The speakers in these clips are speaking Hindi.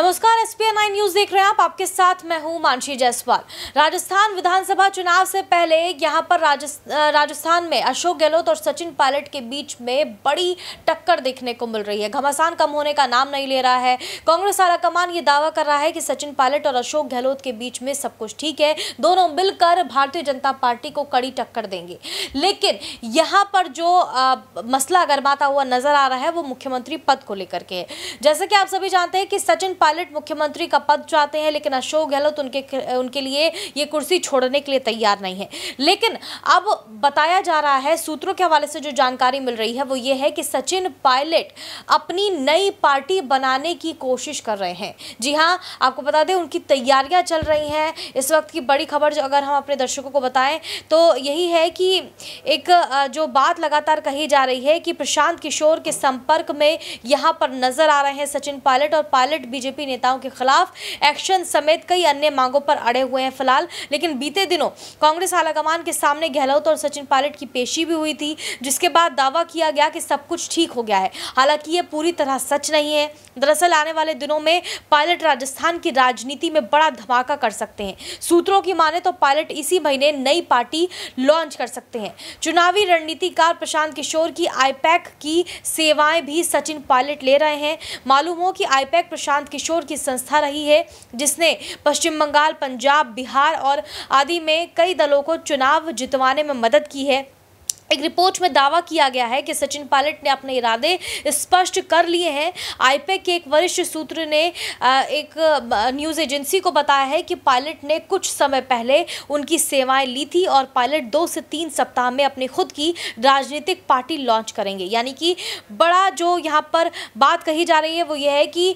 नमस्कार एस पी नाइन न्यूज देख रहे हैं आप आपके साथ मैं हूं मानसी जायसवाल राजस्थान विधानसभा चुनाव से पहले यहां पर राजस्थान में अशोक गहलोत और सचिन पायलट के बीच में बड़ी टक्कर देखने को मिल रही है घमासान कम होने का नाम नहीं ले रहा है कांग्रेस आला कमान ये दावा कर रहा है कि सचिन पायलट और अशोक गहलोत के बीच में सब कुछ ठीक है दोनों मिलकर भारतीय जनता पार्टी को कड़ी टक्कर देंगे लेकिन यहाँ पर जो मसला गरमाता हुआ नजर आ रहा है वो मुख्यमंत्री पद को लेकर के है जैसे कि आप सभी जानते हैं कि सचिन पायलट मुख्यमंत्री का पद चाहते हैं लेकिन अशोक गहलोत उनके उनके लिए ये कुर्सी छोड़ने के लिए तैयार नहीं है लेकिन अब बताया जा रहा है सूत्रों के हवाले से जो जानकारी मिल रही है वो ये है कि सचिन पायलट अपनी नई पार्टी बनाने की कोशिश कर रहे हैं जी हाँ आपको बता दें उनकी तैयारियां चल रही हैं इस वक्त की बड़ी खबर जो अगर हम अपने दर्शकों को बताएं तो यही है कि एक जो बात लगातार कही जा रही है कि प्रशांत किशोर के संपर्क में यहाँ पर नजर आ रहे हैं सचिन पायलट और पायलट बीजेपी बीजेपी नेताओं के खिलाफ एक्शन समेत कई अन्य मांगों पर अड़े हुए हैं फिलहाल लेकिन बीते दिनों कांग्रेस आलाकमान के सामने गहलोत और सचिन पायलट की पेशी भी हुई थी जिसके बाद दावा किया गया कि सब कुछ ठीक हो गया है हालांकि ये पूरी तरह सच नहीं है दरअसल आने वाले दिनों में पायलट राजस्थान की राजनीति में बड़ा धमाका कर सकते हैं सूत्रों की माने तो पायलट इसी महीने नई पार्टी लॉन्च कर सकते हैं चुनावी रणनीतिकार प्रशांत किशोर की आईपैक की सेवाएं भी सचिन पायलट ले रहे हैं मालूम हो कि आईपैक प्रशांत किशोर की संस्था रही है जिसने पश्चिम बंगाल पंजाब बिहार और आदि में कई दलों को चुनाव जितवाने में मदद की है एक रिपोर्ट में दावा किया गया है कि सचिन पायलट ने अपने इरादे स्पष्ट कर लिए हैं आईपैक के एक वरिष्ठ सूत्र ने एक न्यूज़ एजेंसी को बताया है कि पायलट ने कुछ समय पहले उनकी सेवाएं ली थी और पायलट दो से तीन सप्ताह में अपनी खुद की राजनीतिक पार्टी लॉन्च करेंगे यानी कि बड़ा जो यहाँ पर बात कही जा रही है वो ये है कि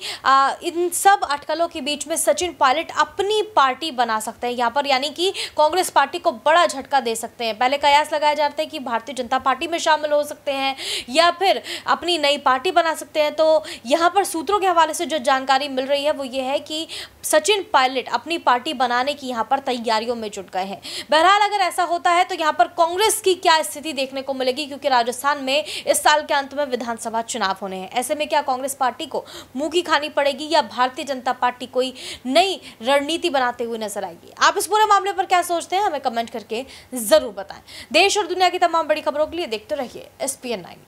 इन सब अटकलों के बीच में सचिन पायलट अपनी पार्टी बना सकते हैं यहाँ पर यानी कि कांग्रेस पार्टी को बड़ा झटका दे सकते हैं पहले कयास लगाया जाता है कि भारत भारतीय जनता पार्टी में शामिल हो सकते हैं या फिर अपनी नई पार्टी बना सकते हैं तो यहाँ पर सूत्रों के हवाले से जो जानकारी मिल रही है वो ये है कि सचिन पायलट अपनी पार्टी बनाने की यहाँ पर तैयारियों में जुट गए हैं बहरहाल अगर ऐसा होता है तो यहाँ पर कांग्रेस की क्या स्थिति देखने को मिलेगी क्योंकि राजस्थान में इस साल के अंत में विधानसभा चुनाव होने हैं ऐसे में क्या कांग्रेस पार्टी को मुंह की खानी पड़ेगी या भारतीय जनता पार्टी कोई नई रणनीति बनाते हुए नजर आएगी आप इस पूरे मामले पर क्या सोचते हैं हमें कमेंट करके ज़रूर बताएं देश और दुनिया की तमाम बड़ी खबरों के लिए देखते रहिए एस पी एन नाइन